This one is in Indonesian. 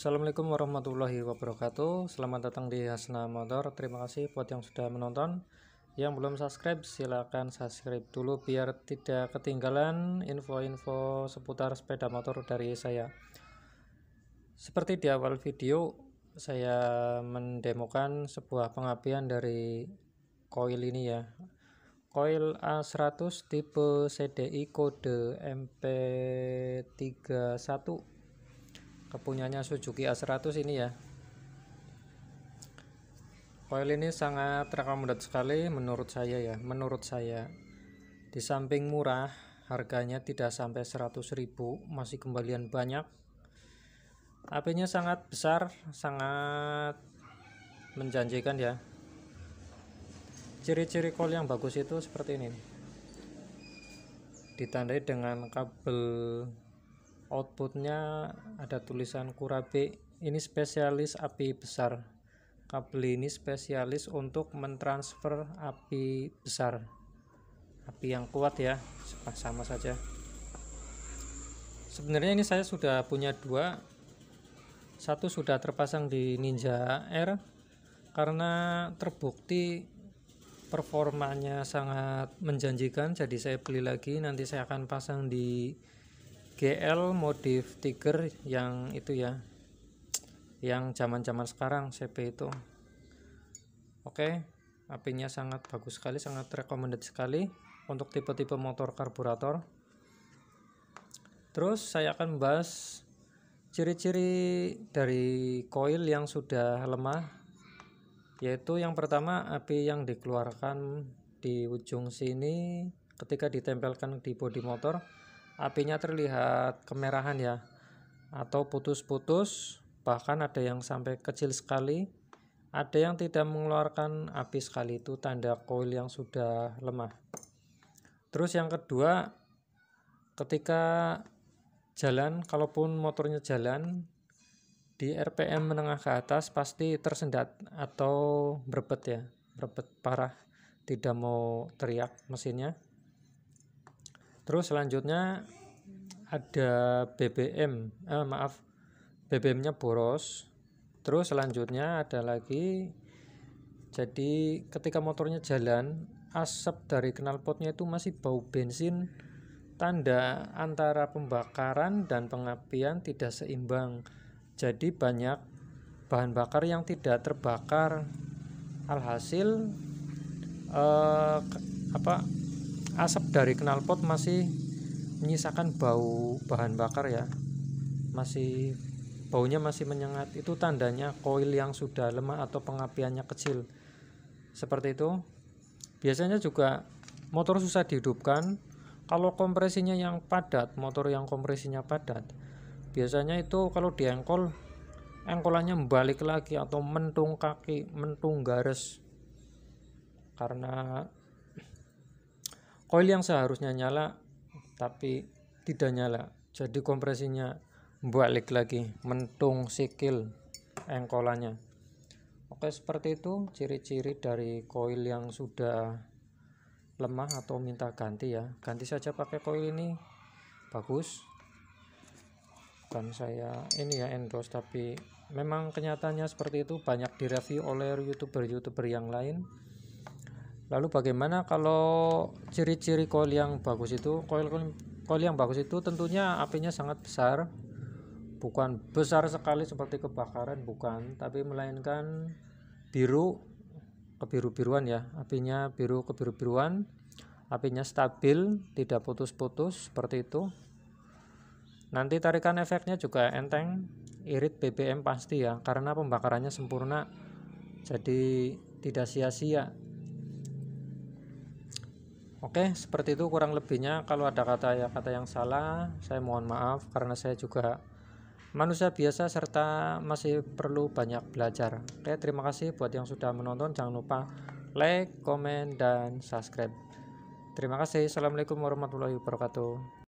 Assalamualaikum warahmatullahi wabarakatuh Selamat datang di Hasna Motor Terima kasih buat yang sudah menonton Yang belum subscribe silahkan subscribe dulu Biar tidak ketinggalan info-info seputar sepeda motor dari saya Seperti di awal video Saya mendemokan sebuah pengapian dari koil ini ya Koil A100 tipe CDI kode MP31 kepunyanya Suzuki A100 ini ya koil ini sangat recommended sekali menurut saya ya menurut saya di samping murah harganya tidak sampai 100.000 masih kembalian banyak apinya sangat besar sangat menjanjikan ya ciri-ciri kol yang bagus itu seperti ini ditandai dengan kabel outputnya ada tulisan kurabe ini spesialis api besar kabel ini spesialis untuk mentransfer api besar api yang kuat ya sama saja sebenarnya ini saya sudah punya dua satu sudah terpasang di Ninja R karena terbukti performanya sangat menjanjikan jadi saya beli lagi nanti saya akan pasang di GL modif Tiger yang itu ya yang zaman-zaman sekarang CP itu oke apinya sangat bagus sekali sangat recommended sekali untuk tipe-tipe motor karburator terus saya akan membahas ciri-ciri dari koil yang sudah lemah yaitu yang pertama api yang dikeluarkan di ujung sini ketika ditempelkan di bodi motor apinya terlihat kemerahan ya atau putus-putus bahkan ada yang sampai kecil sekali ada yang tidak mengeluarkan api sekali itu tanda koil yang sudah lemah terus yang kedua ketika jalan kalaupun motornya jalan di RPM menengah ke atas pasti tersendat atau berbet ya berbet parah tidak mau teriak mesinnya terus selanjutnya ada BBM eh, maaf BBM-nya boros terus selanjutnya ada lagi jadi ketika motornya jalan asap dari knalpotnya itu masih bau bensin tanda antara pembakaran dan pengapian tidak seimbang jadi banyak bahan bakar yang tidak terbakar alhasil eh, apa asap dari knalpot masih menyisakan bau bahan bakar ya masih baunya masih menyengat itu tandanya koil yang sudah lemah atau pengapiannya kecil seperti itu biasanya juga motor susah dihidupkan kalau kompresinya yang padat motor yang kompresinya padat biasanya itu kalau diengkol engkolannya balik lagi atau mentung kaki mentung garis karena Koil yang seharusnya nyala tapi tidak nyala. Jadi kompresinya balik lagi, mentung sikil engkolannya. Oke, seperti itu ciri-ciri dari koil yang sudah lemah atau minta ganti ya. Ganti saja pakai koil ini. Bagus. Dan saya ini ya endorse tapi memang kenyataannya seperti itu banyak direview oleh youtuber-youtuber yang lain Lalu bagaimana kalau ciri-ciri coil yang bagus itu? Coil coil yang bagus itu tentunya apinya sangat besar. Bukan besar sekali seperti kebakaran, bukan, tapi melainkan biru kebiru-biruan ya. Apinya biru kebiru-biruan. Apinya stabil, tidak putus-putus seperti itu. Nanti tarikan efeknya juga enteng, irit BBM pasti ya, karena pembakarannya sempurna. Jadi tidak sia-sia Oke, seperti itu kurang lebihnya. Kalau ada kata ya kata yang salah, saya mohon maaf karena saya juga manusia biasa serta masih perlu banyak belajar. Oke, terima kasih buat yang sudah menonton. Jangan lupa like, comment dan subscribe. Terima kasih. Assalamualaikum warahmatullahi wabarakatuh.